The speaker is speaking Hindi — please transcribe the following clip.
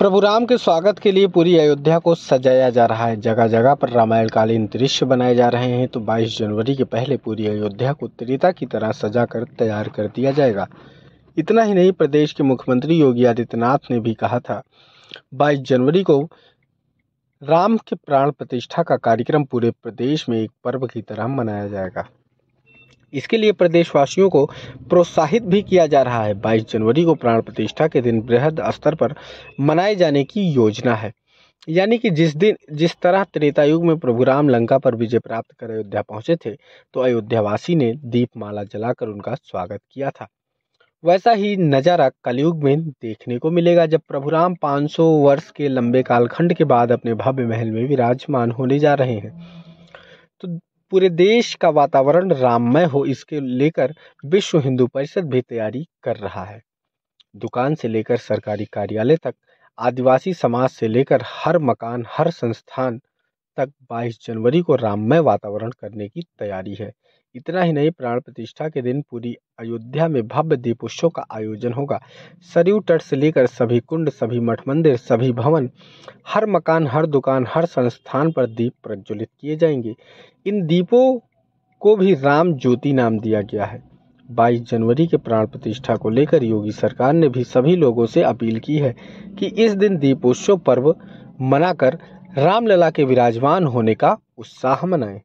प्रभु राम के स्वागत के लिए पूरी अयोध्या को सजाया जा रहा है जगह जगह पर रामायणकालीन दृश्य बनाए जा रहे हैं तो 22 जनवरी के पहले पूरी अयोध्या को त्रिता की तरह सजा कर तैयार कर दिया जाएगा इतना ही नहीं प्रदेश के मुख्यमंत्री योगी आदित्यनाथ ने भी कहा था 22 जनवरी को राम के प्राण प्रतिष्ठा का कार्यक्रम पूरे प्रदेश में एक पर्व की तरह मनाया जाएगा इसके लिए प्रदेशवासियों को प्रोत्साहित भी किया जा रहा है 22 जनवरी को प्राण प्रतिष्ठा के दिन बृहद स्तर पर मनाए जाने की योजना है यानी कि जिस दिन जिस तरह त्रेता युग में प्रभु राम लंका पर विजय प्राप्त कर अयोध्या पहुंचे थे तो अयोध्यावासी ने दीपमाला जलाकर उनका स्वागत किया था वैसा ही नज़ारा कलयुग में देखने को मिलेगा जब प्रभु राम 500 वर्ष के लंबे कालखंड के बाद अपने भव्य महल में विराजमान होने जा रहे हैं तो पूरे देश का वातावरण राममय हो इसके लेकर विश्व हिंदू परिषद भी तैयारी कर रहा है दुकान से लेकर सरकारी कार्यालय तक आदिवासी समाज से लेकर हर मकान हर संस्थान तक 22 जनवरी को राममय वातावरण करने की तैयारी है इतना ही नहीं प्राण प्रतिष्ठा के दिन पूरी अयोध्या में भव्य दीपोत्सव का आयोजन होगा सरयू तट से लेकर सभी कुंड सभी मठ मंदिर सभी भवन हर मकान हर दुकान हर संस्थान पर दीप प्रज्वलित किए जाएंगे इन दीपों को भी राम ज्योति नाम दिया गया है 22 जनवरी के प्राण प्रतिष्ठा को लेकर योगी सरकार ने भी सभी लोगों से अपील की है कि इस दिन दीपोत्सव पर्व मनाकर रामलला के विराजमान होने का उत्साह मनाएं